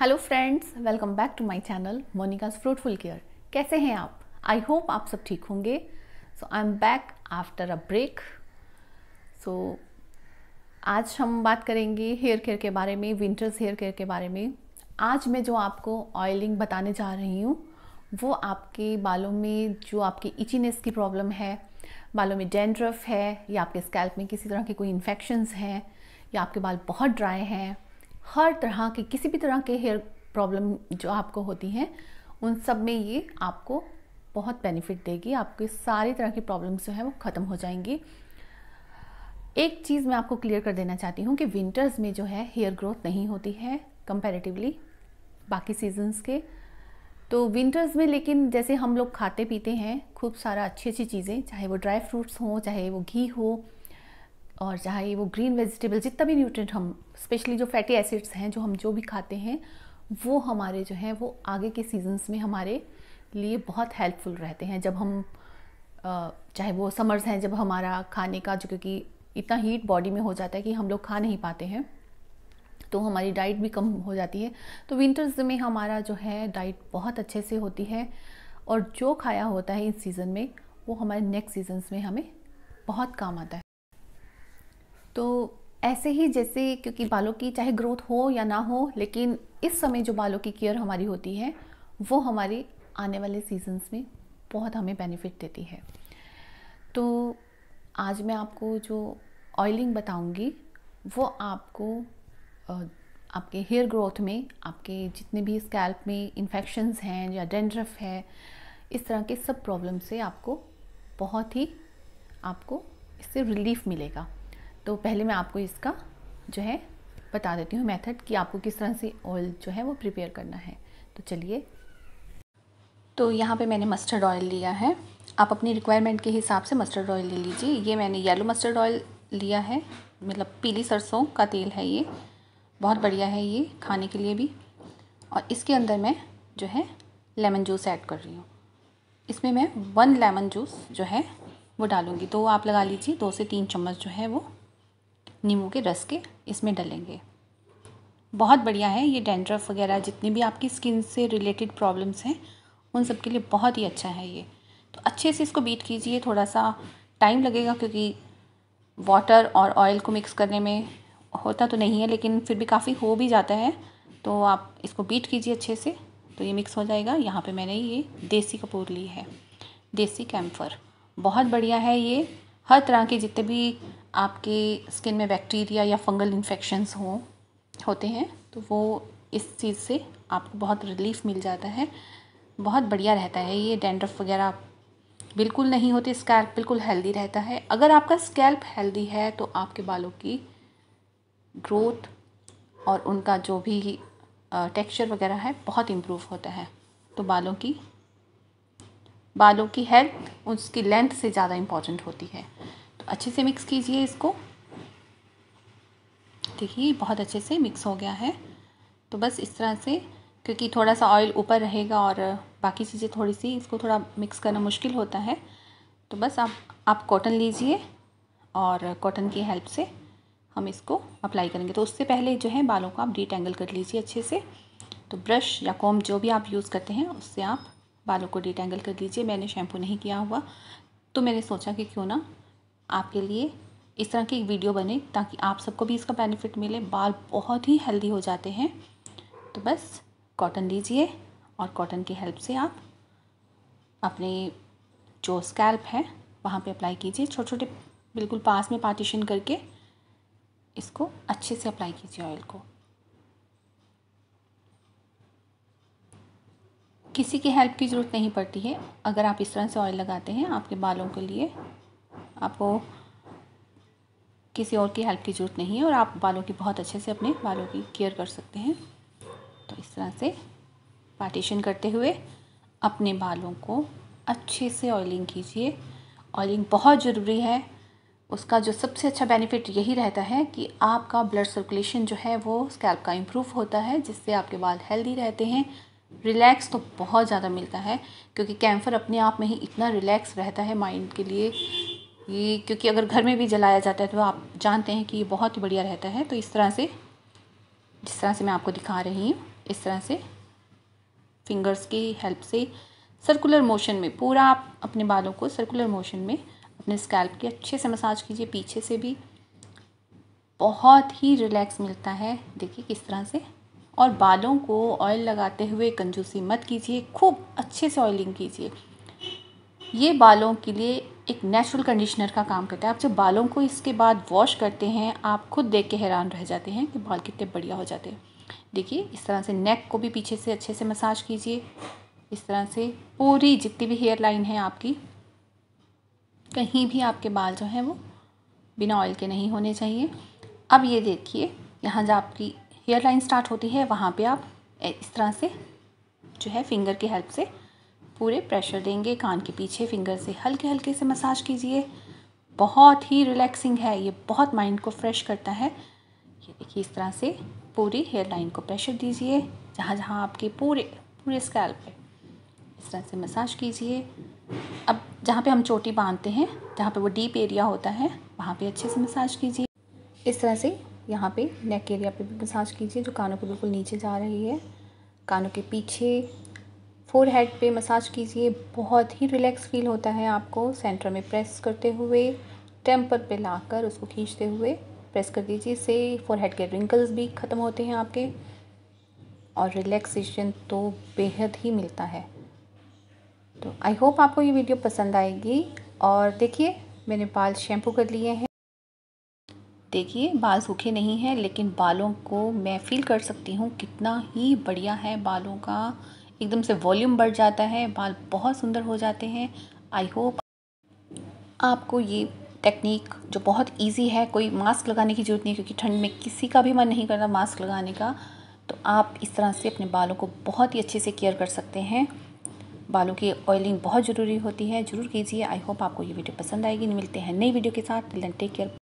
hello friends welcome back to my channel Monika's fruitful care कैसे हैं आप आई होप आप सब ठीक होंगे so I am back after a break so आज हम बात करेंगे हेयर केयर के बारे में विंटर्स हेयर केयर के बारे में आज मैं जो आपको ऑयलिंग बताने जा रही हूँ वो आपके बालों में जो आपकी इचीनेस की प्रॉब्लम है बालों में डेंड्रफ है या आपके स्कैल्प में किसी तरह के कोई इन्फेक्शंस हैं या आपके बाल बहुत ड्राई हैं हर तरह के किसी भी तरह के हेयर प्रॉब्लम जो आपको होती हैं उन सब में ये आपको बहुत बेनिफिट देगी आपके सारी तरह की प्रॉब्लम्स जो है वो ख़त्म हो जाएंगी एक चीज़ मैं आपको क्लियर कर देना चाहती हूँ कि विंटर्स में जो है हेयर ग्रोथ नहीं होती है कंपैरेटिवली बाकी सीजन्स के तो विंटर्स में लेकिन जैसे हम लोग खाते पीते हैं खूब सारा अच्छी अच्छी चीज़ें चाहे वो ड्राई फ्रूट्स हों चाहे वो घी हो और चाहे वो ग्रीन वेजिटेबल जितना भी न्यूट्रिएंट हम स्पेशली जो फैटी एसिड्स हैं जो हम जो भी खाते हैं वो हमारे जो हैं वो आगे के सीजन्स में हमारे लिए बहुत हेल्पफुल रहते हैं जब हम चाहे वो समर्स हैं जब हमारा खाने का जो क्योंकि इतना हीट बॉडी में हो जाता है कि हम लोग खा नहीं पाते हैं तो हमारी डाइट भी कम हो जाती है तो विंटर्स में हमारा जो है डाइट बहुत अच्छे से होती है और जो खाया होता है इस सीज़न में वो हमारे नेक्स्ट सीजन्स में हमें बहुत काम आता है तो ऐसे ही जैसे क्योंकि बालों की चाहे ग्रोथ हो या ना हो लेकिन इस समय जो बालों की केयर हमारी होती है वो हमारे आने वाले सीजन्स में बहुत हमें बेनिफिट देती है तो आज मैं आपको जो ऑयलिंग बताऊंगी वो आपको आपके हेयर ग्रोथ में आपके जितने भी स्कैल्प में इन्फेक्शंस हैं या डेंड्रफ है इस तरह के सब प्रॉब्लम से आपको बहुत ही आपको इससे रिलीफ मिलेगा तो पहले मैं आपको इसका जो है बता देती हूँ मेथड कि आपको किस तरह से ऑयल जो है वो प्रिपेयर करना है तो चलिए तो यहाँ पे मैंने मस्टर्ड ऑयल लिया है आप अपनी रिक्वायरमेंट के हिसाब से मस्टर्ड ऑयल ले लीजिए ये मैंने येलो मस्टर्ड ऑयल लिया है मतलब पीली सरसों का तेल है ये बहुत बढ़िया है ये खाने के लिए भी और इसके अंदर मैं जो है लेमन जूस ऐड कर रही हूँ इसमें मैं वन लेमन जूस जो है वो डालूँगी तो आप लगा लीजिए दो से तीन चम्मच जो है वो नींबू के रस के इसमें डलेंगे बहुत बढ़िया है ये डेंड्रफ वगैरह जितनी भी आपकी स्किन से रिलेटेड प्रॉब्लम्स हैं उन सब के लिए बहुत ही अच्छा है ये तो अच्छे से इसको बीट कीजिए थोड़ा सा टाइम लगेगा क्योंकि वाटर और ऑयल को मिक्स करने में होता तो नहीं है लेकिन फिर भी काफ़ी हो भी जाता है तो आप इसको बीट कीजिए अच्छे से तो ये मिक्स हो जाएगा यहाँ पे मैंने ये देसी कपूर ली है देसी कैम्फर बहुत बढ़िया है ये हर तरह के जितने भी आपके स्किन में बैक्टीरिया या फंगल इन्फेक्शन्स हों होते हैं तो वो इस चीज़ से आपको बहुत रिलीफ़ मिल जाता है बहुत बढ़िया रहता है ये डेंड्रफ वगैरह बिल्कुल नहीं होती स्कैल्प बिल्कुल हेल्दी रहता है अगर आपका स्कैल्प हेल्दी है तो आपके बालों की ग्रोथ और उनका जो भी टेक्सचर वगैरह है बहुत इम्प्रूव होता है तो बालों की बालों की हेल्थ उसकी लेंथ से ज़्यादा इम्पॉर्टेंट होती है अच्छे से मिक्स कीजिए इसको देखिए बहुत अच्छे से मिक्स हो गया है तो बस इस तरह से क्योंकि थोड़ा सा ऑयल ऊपर रहेगा और बाकी चीज़ें थोड़ी सी इसको थोड़ा मिक्स करना मुश्किल होता है तो बस आप आप कॉटन लीजिए और कॉटन की हेल्प से हम इसको अप्लाई करेंगे तो उससे पहले जो है बालों को आप डिटेंगल कर लीजिए अच्छे से तो ब्रश या कॉम जो भी आप यूज़ करते हैं उससे आप बालों को डिटेंगल कर लीजिए मैंने शैम्पू नहीं किया हुआ तो मैंने सोचा कि क्यों ना आपके लिए इस तरह की एक वीडियो बने ताकि आप सबको भी इसका बेनिफिट मिले बाल बहुत ही हेल्दी हो जाते हैं तो बस कॉटन लीजिए और कॉटन की हेल्प से आप अपने जो स्कैल्प है वहाँ पे अप्लाई कीजिए छोटे छोटे बिल्कुल पास में पार्टीशन करके इसको अच्छे से अप्लाई कीजिए ऑयल को किसी की हेल्प की ज़रूरत नहीं पड़ती है अगर आप इस तरह से ऑयल लगाते हैं आपके बालों के लिए आपको किसी और की हेल्प की ज़रूरत नहीं है और आप बालों की बहुत अच्छे से अपने बालों की केयर कर सकते हैं तो इस तरह से पार्टीशन करते हुए अपने बालों को अच्छे से ऑयलिंग कीजिए ऑयलिंग बहुत ज़रूरी है उसका जो सबसे अच्छा बेनिफिट यही रहता है कि आपका ब्लड सर्कुलेशन जो है वो स्कैल्प का इम्प्रूव होता है जिससे आपके बाल हेल्दी रहते हैं रिलैक्स तो बहुत ज़्यादा मिलता है क्योंकि कैंफर अपने आप में ही इतना रिलैक्स रहता है माइंड के लिए ये क्योंकि अगर घर में भी जलाया जाता है तो आप जानते हैं कि ये बहुत ही बढ़िया रहता है तो इस तरह से जिस तरह से मैं आपको दिखा रही हूँ इस तरह से फिंगर्स की हेल्प से सर्कुलर मोशन में पूरा आप अपने बालों को सर्कुलर मोशन में अपने स्कैल्प के अच्छे से मसाज कीजिए पीछे से भी बहुत ही रिलैक्स मिलता है देखिए किस तरह से और बालों को ऑयल लगाते हुए कंजूसी मत कीजिए खूब अच्छे से ऑयलिंग कीजिए ये बालों के लिए एक नेचुरल कंडीशनर का काम करता है आप जब बालों को इसके बाद वॉश करते हैं आप खुद देख के हैरान रह जाते हैं कि बाल कितने बढ़िया हो जाते हैं देखिए इस तरह से नेक को भी पीछे से अच्छे से मसाज कीजिए इस तरह से पूरी जितनी भी हेयर लाइन है आपकी कहीं भी आपके बाल जो हैं वो बिना ऑयल के नहीं होने चाहिए अब ये देखिए यहाँ जब आपकी हेयर लाइन स्टार्ट होती है वहाँ पे आप इस तरह से जो है फिंगर की हेल्प से पूरे प्रेशर देंगे कान के पीछे फिंगर से हल्के हल्के से मसाज कीजिए बहुत ही रिलैक्सिंग है ये बहुत माइंड को फ्रेश करता है ये देखिए इस तरह से पूरी हेयर लाइन को प्रेशर दीजिए जहाँ जहाँ आपके पूरे पूरे स्कैल पे इस तरह से मसाज कीजिए अब जहाँ पे हम चोटी बांधते हैं जहाँ पे वो डीप एरिया होता है वहाँ पे अच्छे से मसाज कीजिए इस तरह से यहाँ पे नेक एरिया पे भी मसाज कीजिए जो कानों के बिल्कुल नीचे जा रही है कानों के पीछे फोर हेड पे मसाज कीजिए बहुत ही रिलैक्स फील होता है आपको सेंटर में प्रेस करते हुए टेम्पर पे लाकर उसको खींचते हुए प्रेस कर दीजिए इससे फोर हेड के रिंकल्स भी ख़त्म होते हैं आपके और रिलैक्सेशन तो बेहद ही मिलता है तो आई होप आपको ये वीडियो पसंद आएगी और देखिए मैंने बाल शैम्पू कर लिए हैं देखिए बाल सूखे नहीं हैं लेकिन बालों को मैं फील कर सकती हूँ कितना ही बढ़िया है बालों का एकदम से वॉल्यूम बढ़ जाता है बाल बहुत सुंदर हो जाते हैं आई होप आपको ये टेक्निक जो बहुत इजी है कोई मास्क लगाने की ज़रूरत नहीं क्योंकि ठंड में किसी का भी मन नहीं करता मास्क लगाने का तो आप इस तरह से अपने बालों को बहुत ही अच्छे से केयर कर सकते हैं बालों की ऑयलिंग बहुत ज़रूरी होती है ज़रूर कीजिए आई होप आपको ये वीडियो पसंद आएगी मिलते हैं नई वीडियो के साथ टेक केयर